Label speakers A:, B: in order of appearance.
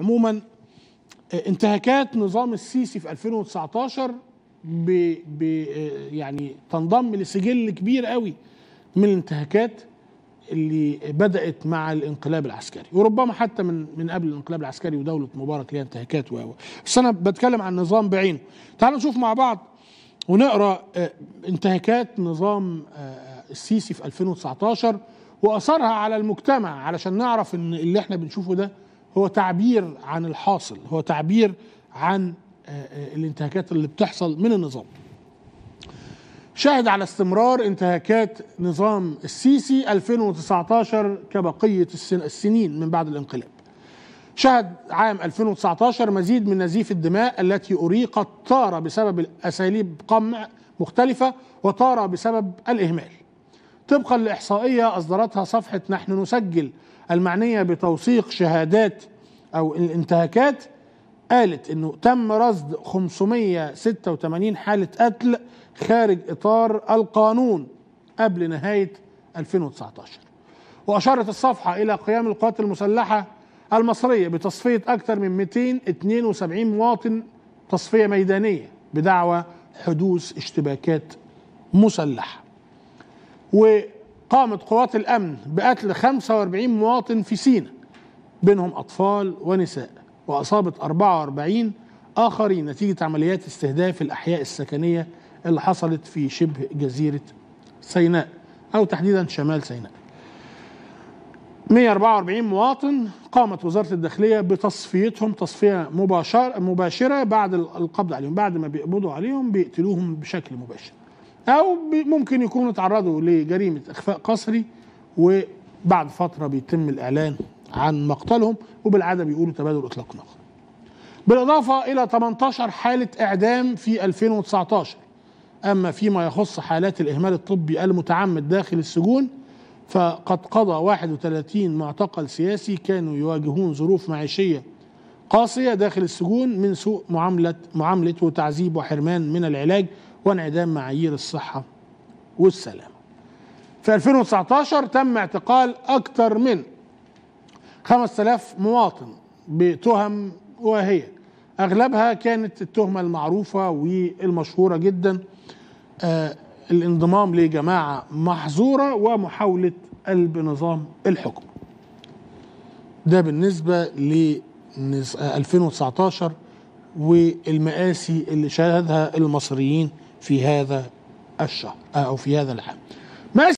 A: عموما آه، انتهاكات نظام السيسي في 2019 ب ب آه، يعني تنضم لسجل كبير قوي من الانتهاكات اللي بدات مع الانقلاب العسكري وربما حتى من من قبل الانقلاب العسكري ودوله مبارك ليها انتهاكات و بس انا بتكلم عن نظام بعينه تعالوا نشوف مع بعض ونقرا آه، انتهاكات نظام السيسي في 2019 واثرها على المجتمع علشان نعرف ان اللي احنا بنشوفه ده هو تعبير عن الحاصل هو تعبير عن آه، آه، الانتهاكات اللي بتحصل من النظام شاهد على استمرار انتهاكات نظام السيسي 2019 كبقية السنين من بعد الانقلاب شهد عام 2019 مزيد من نزيف الدماء التي أريقت تارة بسبب أساليب قمع مختلفة وتارة بسبب الإهمال طبقا لإحصائية أصدرتها صفحة نحن نسجل المعنية بتوثيق شهادات أو الانتهاكات قالت أنه تم رصد 586 حالة قتل خارج إطار القانون قبل نهاية 2019 وأشارت الصفحة إلى قيام القوات المسلحة المصرية بتصفية أكثر من 272 مواطن تصفية ميدانية بدعوى حدوث اشتباكات مسلحه وقامت قوات الامن بقتل 45 مواطن في سينا بينهم اطفال ونساء واصابت 44 اخرين نتيجه عمليات استهداف الاحياء السكنيه اللي حصلت في شبه جزيره سيناء او تحديدا شمال سيناء 144 مواطن قامت وزاره الداخليه بتصفيتهم تصفيه مباشره مباشره بعد القبض عليهم بعد ما بيقبضوا عليهم بيقتلوهم بشكل مباشر او ممكن يكونوا تعرضوا لجريمه اخفاء قسري وبعد فتره بيتم الاعلان عن مقتلهم وبالعاده بيقولوا تبادل اطلاق نار. بالاضافه الى 18 حاله اعدام في 2019 اما فيما يخص حالات الاهمال الطبي المتعمد داخل السجون فقد قضى 31 معتقل سياسي كانوا يواجهون ظروف معيشيه قاسيه داخل السجون من سوء معامله معامله وتعذيب وحرمان من العلاج وانعدام معايير الصحة والسلامة في 2019 تم اعتقال أكثر من 5000 مواطن بتهم واهية أغلبها كانت التهمة المعروفة والمشهورة جدا آه الانضمام لجماعة محظورة ومحاولة قلب نظام الحكم ده بالنسبة ل 2019 آه، والمآسي اللي شهدها المصريين في هذا الشهر آه، أو في هذا العام